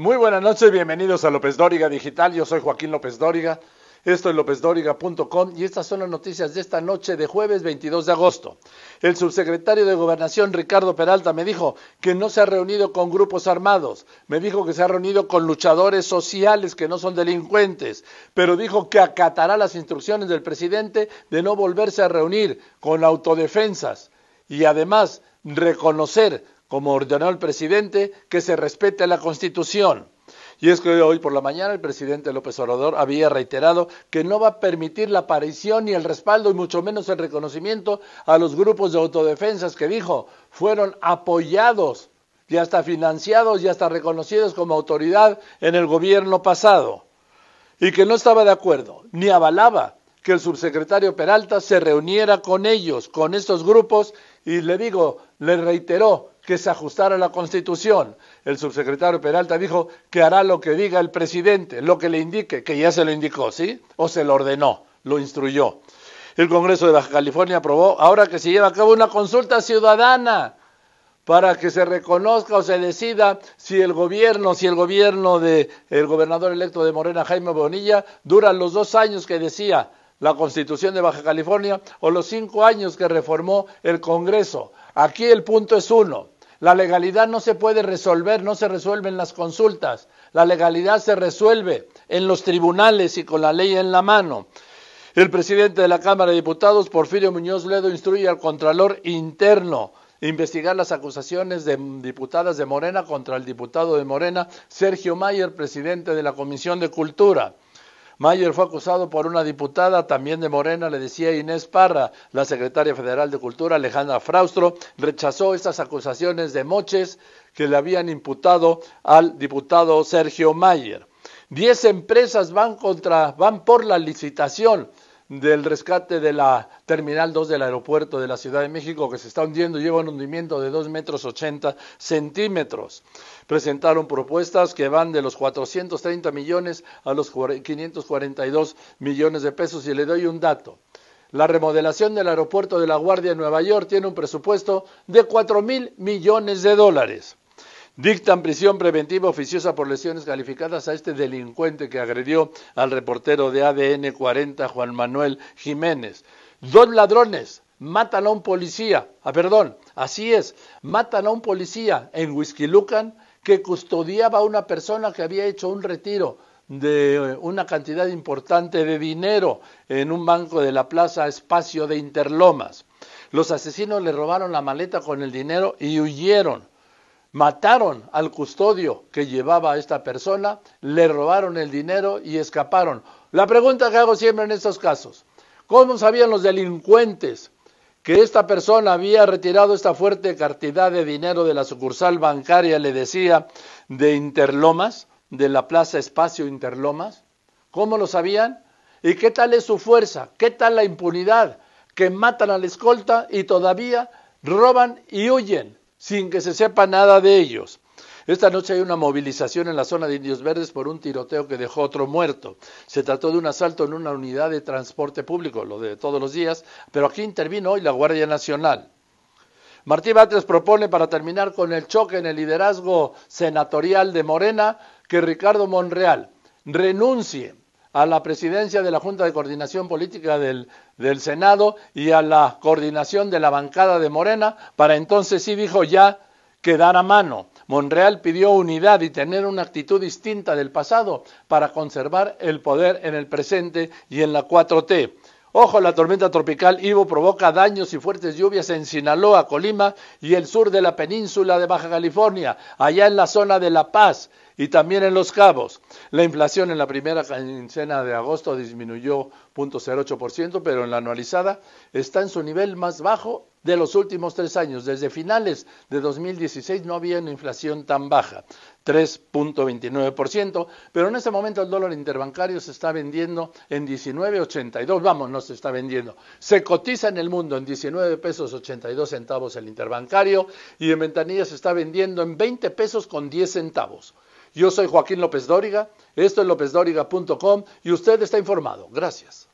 Muy buenas noches, bienvenidos a López Dóriga Digital. Yo soy Joaquín López Dóriga. Esto es lópezdóriga.com y estas son las noticias de esta noche de jueves 22 de agosto. El subsecretario de Gobernación Ricardo Peralta me dijo que no se ha reunido con grupos armados, me dijo que se ha reunido con luchadores sociales que no son delincuentes, pero dijo que acatará las instrucciones del presidente de no volverse a reunir con autodefensas y además reconocer como ordenó el presidente, que se respete la Constitución. Y es que hoy por la mañana el presidente López Obrador había reiterado que no va a permitir la aparición ni el respaldo y mucho menos el reconocimiento a los grupos de autodefensas que dijo fueron apoyados y hasta financiados y hasta reconocidos como autoridad en el gobierno pasado. Y que no estaba de acuerdo ni avalaba que el subsecretario Peralta se reuniera con ellos, con estos grupos, y le digo, le reiteró que se ajustara a la Constitución. El subsecretario Peralta dijo que hará lo que diga el presidente, lo que le indique, que ya se lo indicó, ¿sí? O se lo ordenó, lo instruyó. El Congreso de Baja California aprobó ahora que se lleva a cabo una consulta ciudadana para que se reconozca o se decida si el gobierno, si el gobierno del gobernador electo de Morena, Jaime Bonilla, dura los dos años que decía la constitución de Baja California o los cinco años que reformó el Congreso. Aquí el punto es uno. La legalidad no se puede resolver, no se resuelve en las consultas. La legalidad se resuelve en los tribunales y con la ley en la mano. El presidente de la Cámara de Diputados, Porfirio Muñoz Ledo, instruye al Contralor Interno investigar las acusaciones de diputadas de Morena contra el diputado de Morena, Sergio Mayer, presidente de la Comisión de Cultura. Mayer fue acusado por una diputada también de Morena, le decía Inés Parra. La secretaria federal de Cultura, Alejandra Fraustro, rechazó estas acusaciones de moches que le habían imputado al diputado Sergio Mayer. Diez empresas van, contra, van por la licitación del rescate de la Terminal 2 del aeropuerto de la Ciudad de México que se está hundiendo, lleva un hundimiento de 2 metros 80 centímetros. Presentaron propuestas que van de los 430 millones a los 542 millones de pesos y le doy un dato. La remodelación del aeropuerto de La Guardia en Nueva York tiene un presupuesto de 4 mil millones de dólares. Dictan prisión preventiva oficiosa por lesiones calificadas a este delincuente que agredió al reportero de ADN 40, Juan Manuel Jiménez. Dos ladrones matan a un policía, ah, perdón, así es, matan a un policía en Huizquilucan que custodiaba a una persona que había hecho un retiro de eh, una cantidad importante de dinero en un banco de la plaza Espacio de Interlomas. Los asesinos le robaron la maleta con el dinero y huyeron. Mataron al custodio que llevaba a esta persona, le robaron el dinero y escaparon. La pregunta que hago siempre en estos casos, ¿cómo sabían los delincuentes que esta persona había retirado esta fuerte cantidad de dinero de la sucursal bancaria, le decía, de Interlomas, de la Plaza Espacio Interlomas? ¿Cómo lo sabían? ¿Y qué tal es su fuerza? ¿Qué tal la impunidad? Que matan a la escolta y todavía roban y huyen sin que se sepa nada de ellos. Esta noche hay una movilización en la zona de Indios Verdes por un tiroteo que dejó otro muerto. Se trató de un asalto en una unidad de transporte público, lo de todos los días, pero aquí intervino hoy la Guardia Nacional. Martí Batres propone para terminar con el choque en el liderazgo senatorial de Morena que Ricardo Monreal renuncie a la presidencia de la Junta de Coordinación Política del, Senado y a la coordinación de la bancada de Morena, para entonces sí dijo ya quedar a mano. Monreal pidió unidad y tener una actitud distinta del pasado para conservar el poder en el presente y en la 4T. Ojo, la tormenta tropical Ivo provoca daños y fuertes lluvias en Sinaloa, Colima y el sur de la península de Baja California, allá en la zona de La Paz. Y también en Los Cabos, la inflación en la primera quincena de agosto disminuyó 0.08%, pero en la anualizada está en su nivel más bajo de los últimos tres años. Desde finales de 2016 no había una inflación tan baja, 3.29%, pero en este momento el dólar interbancario se está vendiendo en 19.82, vamos, no se está vendiendo, se cotiza en el mundo en 19 pesos 82 centavos el interbancario y en ventanilla se está vendiendo en 20 pesos con 10 centavos. Yo soy Joaquín López Dóriga, esto es lópezdóriga.com y usted está informado. Gracias.